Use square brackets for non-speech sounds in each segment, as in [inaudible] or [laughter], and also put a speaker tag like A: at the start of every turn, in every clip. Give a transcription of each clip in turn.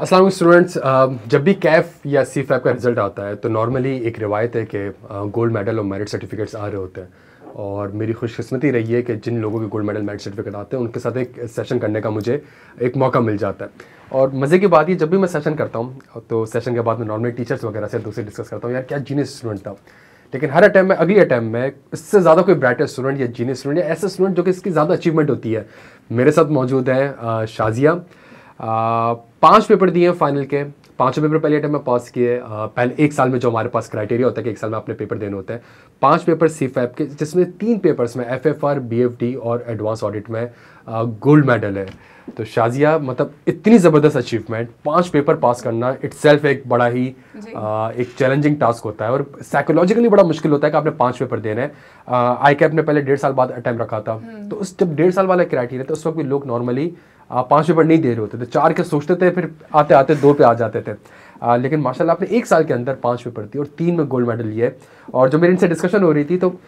A: Aslam students जब भी कैफ या सी फैप का रिजल्ट आता है तो नॉर्मली एक रिवायत है कि गोल्ड मेडल और मेरिट सर्टिफिकेट्स आ रहे होते हैं और मेरी खुशकस्मती रही है कि जिन लोगों के गोल्ड मेडल मेरिट सर्टिफिकेट आते हैं उनके साथ एक सेशन करने का मुझे एक मौका मिल जाता है और मज़े की बात ये जब भी मैं सेशन करता हूँ तो सेशन के बाद मैं नॉर्मली टीचर्स वगैरह से दूसरे डिस्कस करता हूँ यार क्या जीनियस स्टूडेंट था लेकिन हर अटैम्प में अगली अटैम्प में इससे ज़्यादा कोई ब्राइटर स्टूडेंट या जीनियस स्टूडेंट या ऐसे स्टूडेंट जो कि इसकी ज़्यादा अचीवमेंट होती है मेरे साथ मौजूद हैं शाजिया पांच पेपर दिए हैं फाइनल के पांचों पेपर पहले अटैम्प में पास किए पहले एक साल में जो हमारे पास क्राइटेरिया होता है कि एक साल में अपने पेपर देने होते हैं पांच पेपर सी फैप के जिसमें तीन पेपर्स में F F R B F D और एडवांस ऑडिट में गोल्ड मेडल है तो शाजिया मतलब इतनी ज़बरदस्त अचीवमेंट पांच पेपर पास करना सेल्फ एक बड़ा ही आ, एक चैलेंजिंग टास्क होता है और साइकोलॉजिकली बड़ा मुश्किल होता है कि आपने पांच पेपर देने हैं आई कैप ने पहले डेढ़ साल बाद अटैम्प रखा था हम्म। तो उस जब डेढ़ साल वाला क्राइटेरिया था उस वक्त भी लोग नॉर्मली पाँच पर नहीं दे रहे होते थे तो चार के सोचते थे फिर आते आते दो पे आ जाते थे आ, लेकिन माशाल्लाह आपने एक साल के अंदर पाँच पेपर दिए और तीन में गोल्ड मेडल लिए और जो मेरी इनसे डिस्कशन हो रही थी तो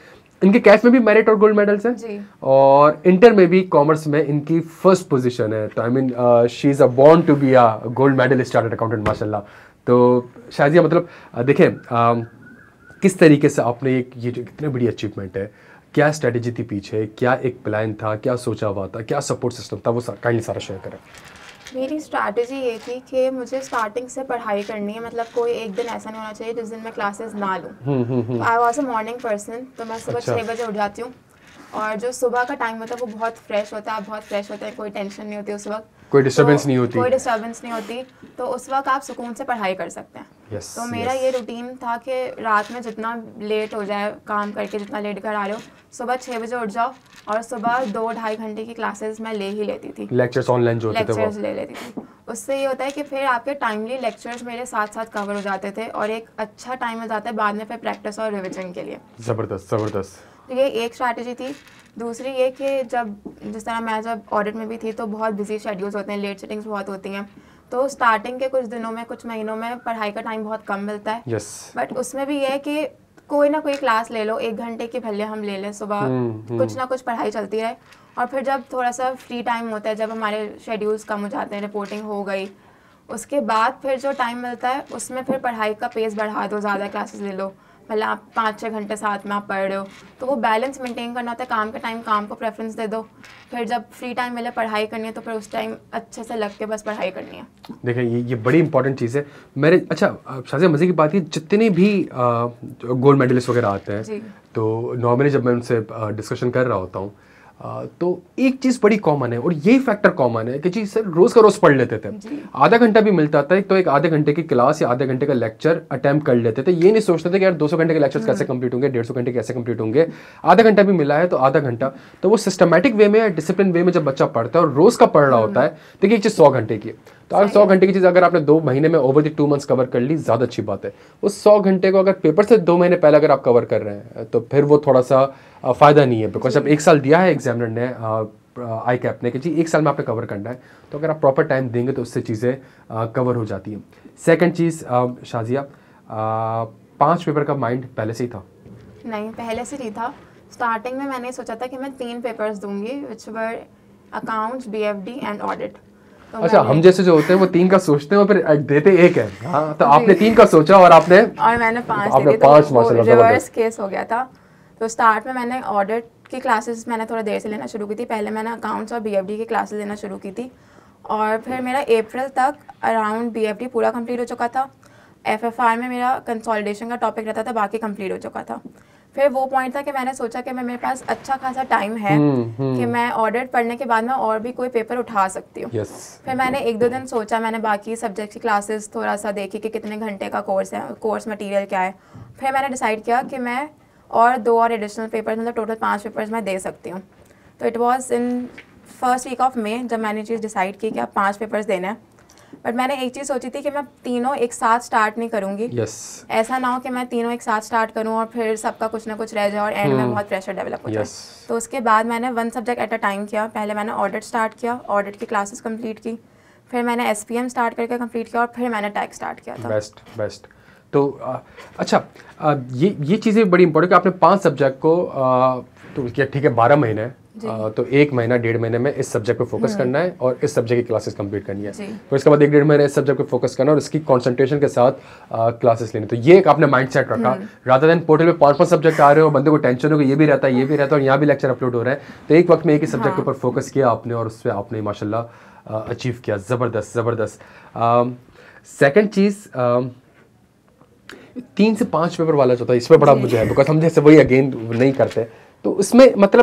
A: इनके कैश में भी मेरिट और गोल्ड मेडल्स हैं और इंटर में भी कॉमर्स में इनकी फर्स्ट पोजीशन है तो I mean she is a born to be a gold medal started accountant माशाल्लाह तो शायद मतलब देखें किस तरीके से आपने एक ये कितनी बड़ी अचीवमेंट है क्या स्ट्रेटेजी थी पीछे क्या एक प्लान था क्या सोचा हुआ था क्या सपोर्ट सिस्टम था वो सा, काइंडली सारा शेयर करें
B: मेरी स्ट्रैटेजी ये थी कि मुझे स्टार्टिंग से पढ़ाई करनी है मतलब कोई एक दिन ऐसा नहीं होना चाहिए जिस दिन मैं क्लासेस ना
A: लूँ I
B: was a morning person तो मैं सुबह छः अच्छा। बजे उठ जाती हूँ और जो सुबह का टाइम होता है वो बहुत फ्रेश होता है आप बहुत फ्रेश होते हैं कोई टेंशन नहीं होती उस वक्त
A: कोई डिस्टर्बेंस तो, नहीं होती कोई
B: डिस्टर्बेंस नहीं होती तो उस वक्त आप सुकून से पढ़ाई कर सकते हैं yes, तो मेरा yes. ये रूटीन था कि रात में जितना लेट हो जाए काम करके जितना लेट घर आ रहे हो सुबह छः बजे उठ जाओ और सुबह दो ढाई घंटे की क्लासेस मैं ले ही लेती थी
A: लेक्चर्स ऑनलाइन जो लेक्चर्स ले
B: लेती थी उससे ये होता है कि फिर आपके टाइमली लेक्चर्स मेरे साथ साथ कवर हो जाते थे और एक अच्छा टाइम हो जाता है बाद में फिर प्रैक्टिस और रिविजन के लिए
A: ज़बरदस्त ज़बरदस्त
B: तो ये एक स्ट्रैटेजी थी दूसरी ये कि जब जिस तरह मैं जब ऑडिट में भी थी तो बहुत बिजी शेड्यूल्स होते हैं लेट सेटिंग्स बहुत होती हैं तो स्टार्टिंग के कुछ दिनों में कुछ महीनों में पढ़ाई का टाइम बहुत कम मिलता है yes. बट उसमें भी ये है कि कोई ना कोई क्लास ले लो एक घंटे की भले हम ले लें सुबह hmm, कुछ ना कुछ पढ़ाई चलती रहे और फिर जब थोड़ा सा फ्री टाइम होता है जब हमारे शेड्यूल्स कम हो जाते हैं रिपोर्टिंग हो गई उसके बाद फिर जो टाइम मिलता है उसमें फिर पढ़ाई का पेस बढ़ा दो ज़्यादा क्लासेस ले लो भले आप पाँच छः घंटे साथ में आप पढ़ रहे हो तो वो बैलेंस मेंटेन करना होता है काम का टाइम काम को प्रेफरेंस दे दो फिर जब फ्री टाइम मिले पढ़ाई करनी है तो फिर उस टाइम अच्छे से लग के बस पढ़ाई करनी है
A: देखिए ये ये बड़ी इंपॉर्टेंट चीज़ है मेरे अच्छा शाजिया मज़े की बात है जितने भी गोल्ड मेडलिस्ट वगैरह आते हैं तो नॉर्मली जब मैं उनसे डिस्कशन कर रहा होता हूँ तो एक चीज़ बड़ी कॉमन है और यही फैक्टर कॉमन है कि जी सर रोज़ का रोज़ पढ़ लेते थे आधा घंटा भी मिलता था तो एक आधे घंटे की क्लास या आधे घंटे का लेक्चर अटैम्प्ट कर लेते थे ये नहीं सोचते थे कि यार 200 घंटे के लेक्चर्स कैसे कंप्लीट हम्म। होंगे डेढ़ सौ घंटे कैसे कंप्लीट होंगे आधा घंटा भी मिला है तो आधा घंटा तो वो सिस्टमेटिक वे में या डिसिप्लिन वे में जब बच्चा पढ़ता है और रोज़ का पढ़ रहा हम्म। होता है देखिए तो एक चीज़ सौ घंटे की तो अगर सौ घंटे की चीज़ अगर आपने दो महीने में over the two months cover कर ली ज़्यादा अच्छी बात है उस सौ घंटे को अगर पेपर से दो महीने पहले अगर आप कवर कर रहे हैं तो फिर वो थोड़ा सा फ़ायदा नहीं है बिकॉज अब एक साल दिया है एग्जामिनर ने आई कैप ने कि जी एक साल में आपने कवर करना है तो अगर आप प्रॉपर टाइम देंगे तो उससे चीज़ें कवर हो जाती हैं सेकेंड चीज़ शाजिया पाँच पेपर का माइंड पहले से ही था
B: नहीं पहले से नहीं था स्टार्टिंग में मैंने सोचा था कि मैं तीन पेपर्स दूंगी which were accounts B F D and audit तो अच्छा हम जैसे
A: जो होते हैं वो तीन का सोचते हैं और फिर देते एक है हाँ तो आपने तीन का सोचा और आपने
B: और मैंने पांच तो आपने पाँच तो रिवर्स केस हो गया था तो स्टार्ट में मैंने ऑडिट की क्लासेस मैंने थोड़ा देर से लेना शुरू की थी पहले मैंने अकाउंट्स और बीएफडी की क्लासेस लेना शुरू की थी और फिर मेरा अप्रैल तक अराउंड बीएफडी पूरा कंप्लीट हो चुका था एफएफआर में मेरा कंसोलिडेशन का टॉपिक रहता था बाकी कंप्लीट हो चुका था फिर वो पॉइंट था कि मैंने सोचा कि मैं मेरे पास अच्छा खासा टाइम है हम्म, कि हम्म। मैं ऑर्डर पढ़ने के बाद मैं और भी कोई पेपर उठा सकती हूँ yes. फिर मैंने एक दो दिन सोचा मैंने बाकी सब्जेक्ट की क्लासेस थोड़ा सा देखी कि कितने घंटे का कोर्स है कोर्स मटेरियल क्या है फिर मैंने डिसाइड किया कि मैं और दो और एडिशनल पेपर्स मतलब टोटल पाँच पेपर्स मैं दे सकती हूँ तो it was in first week of May जब मैंने चीज़ डिसाइड की कि आप पाँच पेपर्स देना है बट मैंने एक चीज़ सोची थी कि मैं तीनों एक साथ स्टार्ट नहीं करूंगी yes. ऐसा ना हो कि मैं तीनों एक साथ स्टार्ट करूं और फिर सबका कुछ ना कुछ रह जाए और एंड hmm. में बहुत प्रेशर डेवलप हो जाए yes. तो उसके बाद मैंने one subject at a time किया पहले मैंने ऑडिट स्टार्ट किया ऑडिट की क्लासेस कंप्लीट की फिर मैंने एस स्टार्ट करके कंप्लीट किया और फिर मैंने टैक्स स्टार्ट किया था
A: बेस्ट बेस्ट तो अच्छा ये ये चीज़ें बड़ी इंपॉर्टेंट आपने पाँच सब्जेक्ट को तो ठीक है बारह महीने तो एक महीना डेढ़ महीने में इस सब्जेक्ट पे फोकस हम्म। करना है और इस सब्जेक्ट की क्लासेस कंप्लीट करनी है तो इसके बाद एक डेढ़ महीने इस सब्जेक्ट पे फोकस करना और इसकी कंसंट्रेशन के साथ क्लासेस लेनी तो ये एक आपने माइंड सेट रखा राधा देन पोर्टल पे पांच पांच सब्जेक्ट आ रहे हो बंदे को टेंशन हो ये भी रहता है ये भी रहता है और यहाँ भी लेक्चर अपलोड हो रहे हैं तो एक वक्त में एक ही सब्जेक्ट के हाँ। ऊपर फोकस किया आपने और उस पर आपने माशाला अचीव किया ज़बरदस्त ज़बरदस्त सेकेंड चीज़ तीन से पांच पेपर वाला जो था इस पर बड़ा मुझे है बिकॉज हम जैसे वही अगेन नहीं करते तो उसमें मतलब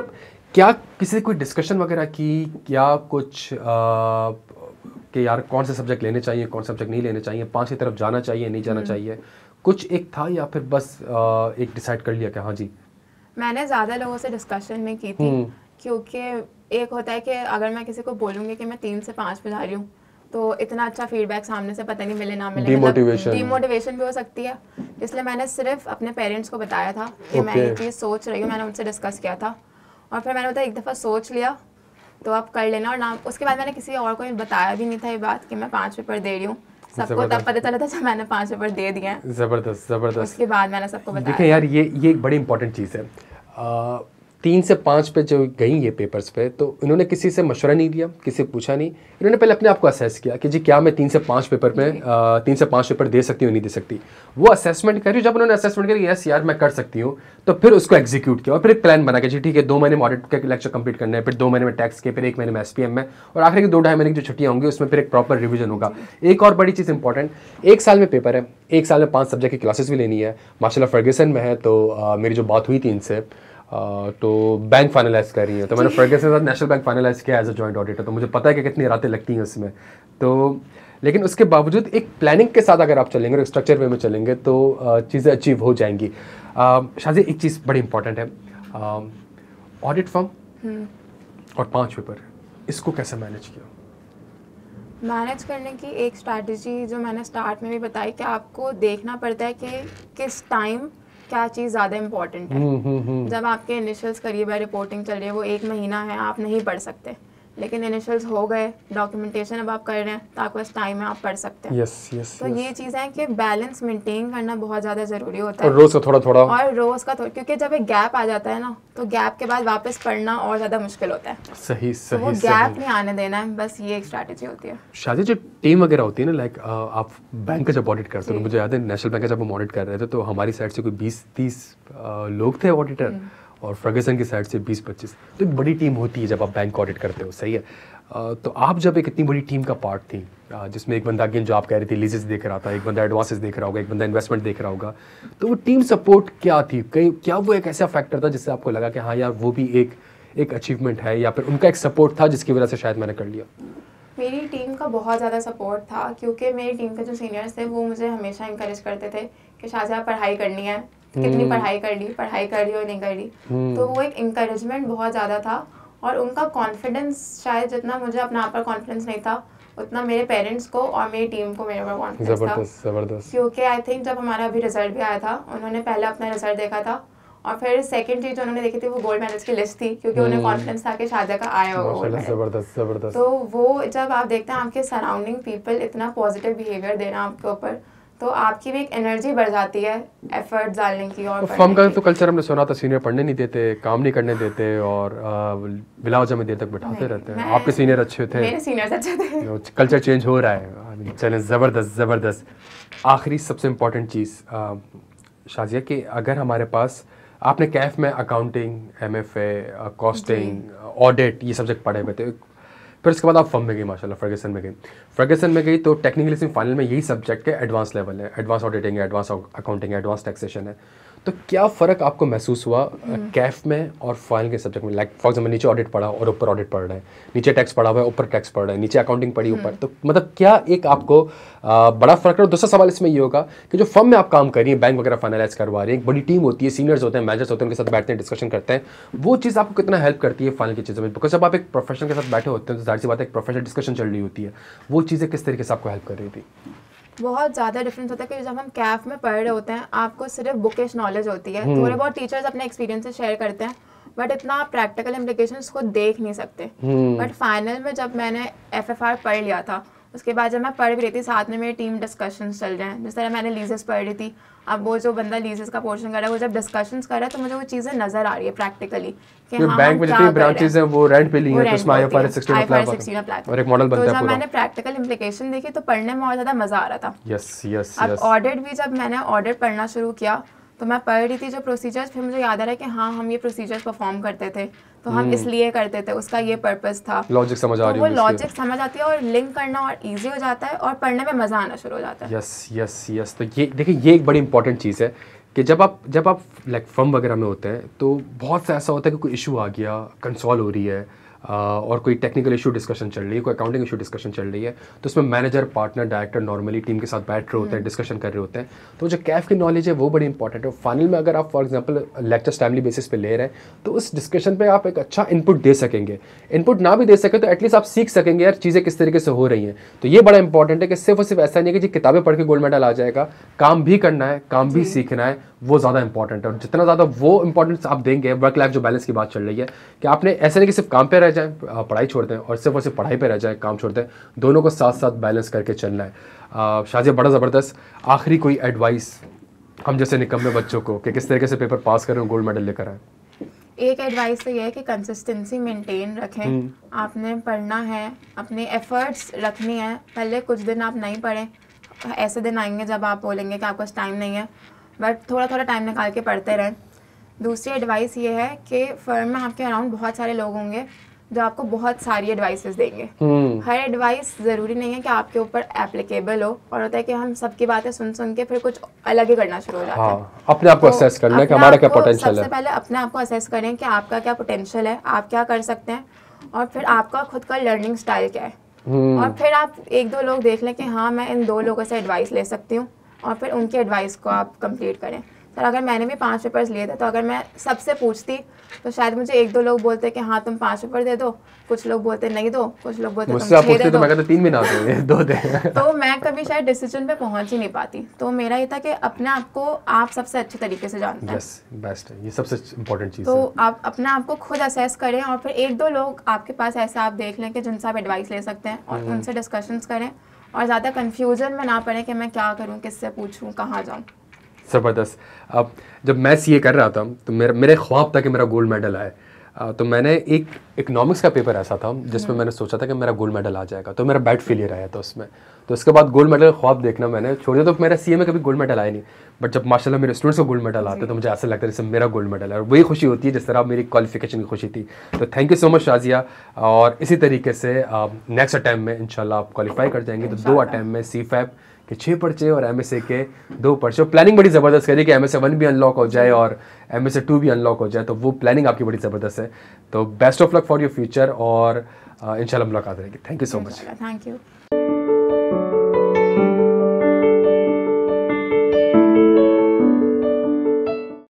A: क्या किसी से कोई डिस्कशन वगैरह की क्या कुछ कि यार कौन से सब्जेक्ट लेने चाहिए कौन सब्जेक्ट नहीं लेने चाहिए पाँच की तरफ जाना चाहिए नहीं जाना हम्म। चाहिए कुछ एक था या फिर बस आ, एक डिसाइड कर लिया कि हाँ जी
B: मैंने ज़्यादा लोगों से डिस्कशन में की थी हम्म। क्योंकि एक होता है कि अगर मैं किसी को बोलूँगी कि मैं तीन से पाँच में जा रही हूँ तो इतना अच्छा फीडबैक सामने से पता नहीं मिले ना मिले डीमोटिवेशन मतलब डीमोटिवेशन भी हो सकती है इसलिए मैंने सिर्फ अपने पेरेंट्स को बताया था कि okay. मैं ये चीज़ सोच रही हूँ मैंने उनसे डिस्कस किया था और फिर मैंने बताया एक दफ़ा सोच लिया तो आप कर लेना और नाम उसके बाद मैंने किसी और को बताया भी नहीं था ये बात कि मैं पाँच पेपर दे रही हूँ सबको तब पता चला था जब मैंने पाँच पेपर दे दिए हैं
A: जबरदस्त जबरदस्त उसके
B: बाद मैंने सबको बताया यार
A: ये ये एक बड़ी इंपॉर्टेंट चीज़ है तीन से पाँच पे जो गई ये पेपर्स पे तो इन्होंने किसी से मशवरा नहीं लिया किसी से पूछा नहीं इन्होंने पहले अपने आप को असेस किया कि जी क्या मैं तीन से पाँच पेपर में आ, तीन से पाँच पेपर दे सकती हूँ नहीं दे सकती वो असेसमेंट करी जब उन्होंने असेसमेंट करी यस यार मैं कर सकती हूँ तो फिर उसको एग्जीक्यूट किया और फिर एक प्लान बना के जी ठीक है दो महीने में ऑडिट के लेक्चर कंप्लीट करना है फिर दो महीने में टैक्स के फिर एक महीने में एस में और आखिर के दो ढाई महीने की जो छुट्टियाँ होंगी उसमें फिर एक प्रॉपर रिविजन होगा एक और बड़ी चीज़ इंपॉर्टेंट एक साल में पेपर है एक साल में पाँच सब्जेक्ट की क्लासेस भी लेनी है माशाला फर्गेसन में है तो मेरी जो बात हुई थी इनसे तो बैंक फाइनलाइज कर रही है तो मैंने फ्रेगेंस के साथ नेशनल बैंक फाइनलाइज किया एज अ जॉइंट ऑडिटर तो मुझे पता है कि कितनी रातें लगती हैं उसमें तो लेकिन उसके बावजूद एक प्लानिंग के साथ अगर आप चलेंगे और स्ट्रक्चर वे में चलेंगे तो चीज़ें अचीव हो जाएंगी शाजी एक चीज़ बड़ी इंपॉर्टेंट है ऑडिट फॉर्म हम्म। और पाँच पेपर इसको कैसे मैनेज किया
B: मैनेज करने की एक स्ट्रैटेजी जो मैंने स्टार्ट में भी बताई कि आपको देखना पड़ता है कि किस टाइम क्या चीज़ ज़्यादा इंपॉर्टेंट है
A: हम्म, हम्म, हम्म। जब
B: आपके इनिशियल्स करिए बाय रिपोर्टिंग चल रही है वो एक महीना है आप नहीं पढ़ सकते लेकिन इनिशियल्स हो गए डॉक्यूमेंटेशन अब आप कर रहे हैं तो आपके पास टाइम है आप पढ़ सकते हैं यस
A: yes, यस yes, तो yes. ये
B: चीज़ है कि बैलेंस मेंटेन करना बहुत ज़्यादा ज़रूरी होता है रोज़ का थोड़ा थोड़ा और रोज़ का थोड़ा क्योंकि जब एक गैप आ जाता है ना तो गैप के बाद वापस पढ़ना और ज़्यादा मुश्किल होता है
A: सही तो सही तो गैप नहीं
B: आने देना है बस ये एक स्ट्रैटेजी होती है
A: शादी जो टीम वगैरह होती है ना लाइक आप बैंक का जब ऑडिट करते हो मुझे याद है नेशनल बैंक का जब हम ऑडिट कर रहे थे तो हमारी साइड से कोई बीस तीस लोग थे ऑडिटर और फर्गसन की साइड से 20-25 तो एक बड़ी टीम होती है जब आप बैंक ऑडिट करते हो सही है तो आप जब एक इतनी बड़ी टीम का पार्ट थी जिसमें एक बंदा गेंद जो आप कह रही थी लीजेस देख रहा था एक बंदा एडवांसेस देख रहा होगा एक बंदा इन्वेस्टमेंट देख रहा होगा तो वो टीम सपोर्ट क्या थी कहीं क्या वो एक ऐसा फैक्टर था जिससे आपको लगा कि हाँ यार वो भी एक एक अचीवमेंट है या फिर उनका एक सपोर्ट था जिसकी वजह से शायद मैंने कर लिया
B: मेरी टीम का बहुत ज़्यादा सपोर्ट था क्योंकि मेरी टीम के जो सीनियर्स थे वो मुझे हमेशा इंकरेज करते थे कि शाहजहाँ पढ़ाई करनी है कितनी हम्म। पढ़ाई कर ली पढ़ाई कर ली और नहीं कर ली हम्म। तो वो एक इंकरेजमेंट बहुत ज़्यादा था और उनका कॉन्फिडेंस शायद जितना मुझे अपने आप पर कॉन्फिडेंस नहीं था उतना मेरे पेरेंट्स को और मेरी टीम को मेरे ऊपर कॉन्फिडेंस था जबरदस्त क्योंकि आई थिंक जब हमारा अभी रिजल्ट भी आया था उन्होंने पहले अपना रिजल्ट देखा था और फिर सेकंड चीज उन्होंने देखी थी वो गोल्ड मेडल्स की लिस्ट थी क्योंकि उन्हें कॉन्फिडेंस हम्म। था कि शादा का आया होगा
A: जबरदस्त जबरदस्त तो
B: वो जब आप देखते हैं आपके सराउंडिंग पीपल इतना पॉजिटिव बिहेवियर देना आपके ऊपर तो आपकी भी एक एनर्जी बढ़ जाती है एफर्ट डालने की और तो का
A: तो कल्चर हमने सुना था सीनियर पढ़ने नहीं देते काम नहीं करने देते और बिलावजा में देर तक बिठाते रहते हैं आपके सीनियर अच्छे थे मेरे अच्छे थे कल्चर [laughs] चेंज हो रहा है चले ज़बरदस्त ज़बरदस्त आखिरी सबसे इम्पोर्टेंट चीज़ शाजिया कि अगर हमारे पास आपने कैफ में accounting M F A costing audit ये सब्जेक्ट पढ़े हुए थे फिर उसके बाद आप फर्म में गई माशाल्लाह फर्गेसन में गई फर्गेसन में गई तो टेक्निकली फाइनल में यही सब्जेक्ट के एडवांस लेवल है एडवांस ऑडिटिंग है एडवांस अकाउंटिंग है एडवांस टैक्सेशन है तो क्या फ़र्क आपको महसूस हुआ हम्म। कैफ में और फाइनल के सब्जेक्ट में लाइक फॉर एग्जाम्पल नीचे ऑडिट पढ़ा और ऊपर ऑडिट पढ़ रहे हैं नीचे टैक्स पढ़ा हुआ है ऊपर टैक्स पढ़ रहे हैं नीचे अकाउंटिंग पढ़ी ऊपर हम्म। तो मतलब क्या एक आपको आ, बड़ा फ़र्क है दूसरा सवाल इसमें ये होगा कि जो फर्म में आप काम कर रही हैं बैंक वगैरह फाइनलाइज करवा रही है एक बड़ी टीम होती है सीनियर्स होते हैं मैनेजर्स होते हैं उनके साथ बैठते हैं डिस्कशन करते हैं वो चीज़ आपको कितना हेल्प करती है फाइनल की चीज़ों में बिकॉज जब आप एक प्रोफेशनल के साथ बैठे होते हैं तो जाहिर सी बात है एक प्रोफेशनल डिस्कशन चल रही होती है वो चीज़ें किस तरीके से आपको हेल्प कर रही थी
B: बहुत ज़्यादा डिफरेंस होता है क्योंकि जब हम कैफ में पढ़ रहे होते हैं आपको सिर्फ बुकिश नॉलेज होती है हम्म। थोड़े बहुत टीचर्स अपने एक्सपीरियंस शेयर करते हैं बट इतना प्रैक्टिकल इम्प्लीकेशन खुद देख नहीं सकते बट हम्म। फाइनल में जब मैंने एफ पढ़ लिया था उसके बाद जब मैं पढ़ भी रही थी साथ में मेरे टीम डिस्कशन चल रहे हैं जिस तरह मैंने लीजेस पढ़ रही थी अब वो जो बंदा लीजेस का पोर्शन कर रहा है वो जब डिस्कशंस कर रहा है तो मुझे वो चीज़ें नजर आ रही है प्रैक्टिकली बैंक में जितनी ब्रांचेस हैं
A: वो रेंट पे ली हैं 16 तो और एक मॉडल बनता तो है पूरा मैंने
B: प्रैक्टिकल इंप्लीकेशन देखी तो पढ़ने में और ज़्यादा मज़ा आ रहा था
A: यस यस अब ऑडिट
B: भी जब मैंने ऑडिट पढ़ना शुरू किया तो मैं पढ़ रही थी जो प्रोसीजर्स फिर मुझे याद आ रहा है कि हाँ हम ये प्रोसीजर्स परफॉर्म करते थे तो हम हम्म। इसलिए करते थे उसका ये पर्पज था
A: लॉजिक समझ आ तो रही है वो लॉजिक
B: समझ आती है और लिंक करना और इजी हो जाता है और पढ़ने में मज़ा आना शुरू हो जाता
A: है यस यस यस तो ये देखिए ये एक बड़ी इंपॉर्टेंट चीज़ है कि जब आप जब आप लाइक फर्म वगैरह में होते हैं तो बहुत सा ऐसा होता है कि कोई इशू आ गया कंसॉल्व हो रही है और कोई टेक्निकल इशू डिस्कशन चल रही है कोई अकाउंटिंग इशू डिस्कशन चल रही है तो उसमें manager partner director normally team के साथ बैठ रहे होते हैं डिस्कशन हम्म। कर रहे होते हैं तो जो कैफ की नॉलेज है वो बड़ी इंपॉर्टेंट है फाइनल में अगर आप for example lecture family basis पे ले रहे हैं तो उस डिस्कशन पर आप एक अच्छा इनपुट दे सकेंगे इनपुट ना भी दे सकें तो एटलीस्ट आप सीख सकेंगे यार चीज़ें किस तरीके से हो रही हैं तो ये बड़ा इंपॉर्टेंट है कि सिर्फ और सिर्फ ऐसा नहीं है कि जी किताबें पढ़ के गोल्ड मेडल आ जाएगा काम भी करना है काम भी सीखना है वो ज़्यादा इंपॉर्टेंट है और जितना ज़्यादा वो इंपॉर्टेंस आप देंगे वर्क लाइफ जो बैलेंस की बात चल रही है कि आपने ऐसे नहीं कि सिर्फ काम पे रह जाएं पढ़ाई छोड़ दें और सिर्फ और सिर्फ पढ़ाई पे रह जाएं काम छोड़ दें दोनों को साथ साथ बैलेंस करके चलना है शाजिया बड़ा ज़बरदस्त आखिरी कोई एडवाइस हम जैसे निकम्बे बच्चों को कि किस तरीके से पेपर पास करें गोल्ड मेडल लेकर आए
B: एक एडवाइस तो ये है कि कंसिस्टेंसी मेंटेन रखें हम्म। आपने पढ़ना है अपने एफर्ट्स रखनी है पहले कुछ दिन आप नहीं पढ़ें ऐसे दिन आएंगे जब आप बोलेंगे कि आपको टाइम नहीं है बट थोड़ा थोड़ा टाइम निकाल के पढ़ते रहें दूसरी एडवाइस ये है कि फर्म में आपके अराउंड बहुत सारे लोग होंगे जो आपको बहुत सारी एडवाइसेस देंगे hmm. हर एडवाइस ज़रूरी नहीं है कि आपके ऊपर एप्लीकेबल हो और होता है कि हम सबकी बातें सुन सुन के फिर कुछ अलग ही करना शुरू हो जाता है हाँ, अपने आप को असेस तो करना है कि हमारा क्या पोटेंशियल है सबसे पहले अपने आप को असेस करें कि आपका क्या पोटेंशियल है आप क्या कर सकते हैं और फिर आपका खुद का लर्निंग स्टाइल क्या है
A: hmm. और
B: फिर आप एक दो लोग देख लें कि हाँ मैं इन दो लोगों से एडवाइस ले सकती हूँ और फिर उनके एडवाइस को आप कंप्लीट करें सर अगर मैंने भी पाँच पेपर्स लिए थे तो अगर मैं सबसे पूछती तो शायद मुझे एक दो लोग बोलते कि हाँ तुम पाँच पेपर दे दो कुछ लोग बोलते नहीं दो कुछ लोग बोलते तुम दे तो दो मैं
A: तीन भी ना दे दो दे [laughs]
B: तो मैं कभी शायद डिसीजन पे पहुंच ही नहीं पाती तो मेरा ये था कि अपने आप को आप सबसे अच्छे तरीके से जानते yes,
A: हैं बेस्ट है ये सबसे इम्पोर्टेंट चीज़ तो
B: आप अपने आप को खुद असेस करें और फिर एक दो लोग आपके पास ऐसा आप देख लें कि जिनसे आप एडवाइस ले सकते हैं और हम्म। उनसे डिस्कशन करें और ज़्यादा कन्फ्यूज़न में ना पड़े कि मैं क्या करूँ किससे पूछूँ कहाँ जाऊँ
A: ज़बरदस्त अब जब मैं सी कर रहा था तो मेरा मेरे ख्वाब था कि मेरा गोल्ड मेडल आए तो मैंने एक इकोनॉमिक्स का पेपर ऐसा था जिसमें हम्म। मैंने सोचा था कि मेरा गोल्ड मेडल आ जाएगा तो मेरा बैट फेलियर आया था उसमें तो उसके बाद गोल्ड मेडल ख्वाब देखना मैंने छोड़ दिया तो मेरा सी में कभी गोल्ड मेडल आया नहीं बट जब माशाल्लाह मेरे स्टूडेंट्स को गोल्ड मेडल आते तो मुझे ऐसा लगता है जैसे मेरा गोल्ड मेडल है और वही खुशी होती है जिस तरह मेरी क्वालिफिकेशन की खुशी थी तो thank you so much Shazia और इसी तरीके से नेक्स्ट अटैम्प में इनशाला आप क्वालिफाई कर जाएंगे तो दो अटैम्प में सी फैप कि छः पर्चे और एम के दो पर्चे और प्लानिंग बड़ी ज़बरदस्त करी कि एम एस वन भी अनलॉक हो जाए और एम एस टू भी अनलॉक हो जाए तो वो प्लानिंग आपकी बड़ी ज़बरदस्त है तो best of luck for your future और इनशाला मुलाकात रहेगी thank you so much
B: thank you